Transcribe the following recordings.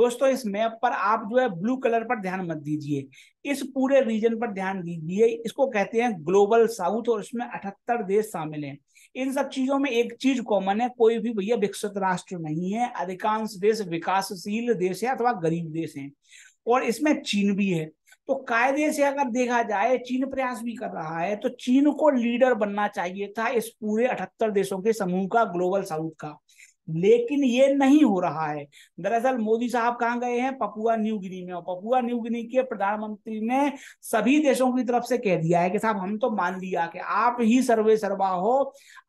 दोस्तों इस मैप पर आप जो है ब्लू कलर पर ध्यान मत दीजिए इस पूरे रीजन पर ध्यान दीजिए इसको कहते हैं ग्लोबल साउथ और इसमें अठहत्तर देश शामिल हैं इन सब चीजों में एक चीज कॉमन है कोई भी भैया विकसित राष्ट्र नहीं है अधिकांश देश विकासशील देश है अथवा गरीब देश है और इसमें चीन भी है तो कायदे से अगर देखा जाए चीन प्रयास भी कर रहा है तो चीन को लीडर बनना चाहिए था इस पूरे अठहत्तर देशों के समूह का ग्लोबल साउथ का लेकिन ये नहीं हो रहा है दरअसल मोदी साहब कहाँ गए हैं पपुआ न्यू गिनी में और पपुआ न्यू गिनी के प्रधानमंत्री ने सभी देशों की तरफ से कह दिया है कि साहब हम तो मान लिया कि आप ही सर्वे सर्वा हो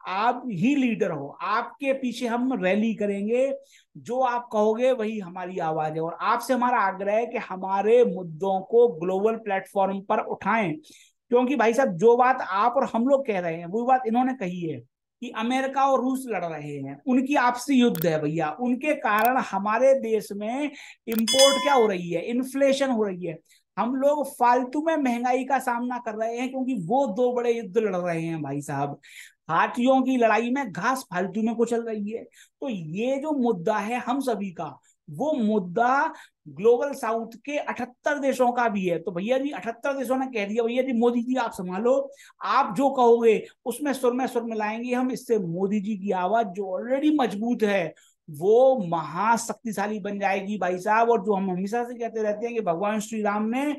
आप ही लीडर हो आपके पीछे हम रैली करेंगे जो आप कहोगे वही हमारी आवाज है और आपसे हमारा आग्रह है कि हमारे मुद्दों को ग्लोबल प्लेटफॉर्म पर उठाएं क्योंकि भाई साहब जो बात आप और हम लोग कह रहे हैं वो बात इन्होंने कही है कि अमेरिका और रूस लड़ रहे हैं उनकी आपसी युद्ध है भैया उनके कारण हमारे देश में इंपोर्ट क्या हो रही है इन्फ्लेशन हो रही है हम लोग फालतू में महंगाई का सामना कर रहे हैं क्योंकि वो दो बड़े युद्ध लड़ रहे हैं भाई साहब हाथियों की लड़ाई में घास फालतू में को चल रही है तो ये जो मुद्दा है हम सभी का वो मुद्दा ग्लोबल साउथ के 78 देशों का भी है तो भैया जी 78 देशों ने कह दिया भैया जी मोदी जी आप संभालो आप जो कहोगे उसमें सुर में सुर मिलाएंगे हम इससे मोदी जी की आवाज जो ऑलरेडी मजबूत है वो महाशक्तिशाली बन जाएगी भाई साहब और जो हम हमेशा से कहते रहते हैं कि भगवान श्री राम ने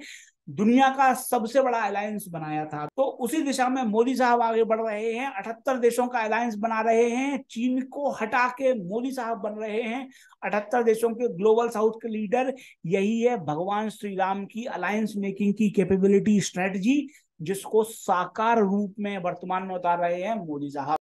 दुनिया का सबसे बड़ा अलायंस बनाया था तो उसी दिशा में मोदी साहब आगे बढ़ रहे हैं अठहत्तर देशों का अलायंस बना रहे हैं चीन को हटा के मोदी साहब बन रहे हैं अठहत्तर देशों के ग्लोबल साउथ के लीडर यही है भगवान श्री राम की अलायंस मेकिंग की कैपेबिलिटी स्ट्रेटजी जिसको साकार रूप में वर्तमान में उतार रहे हैं मोदी साहब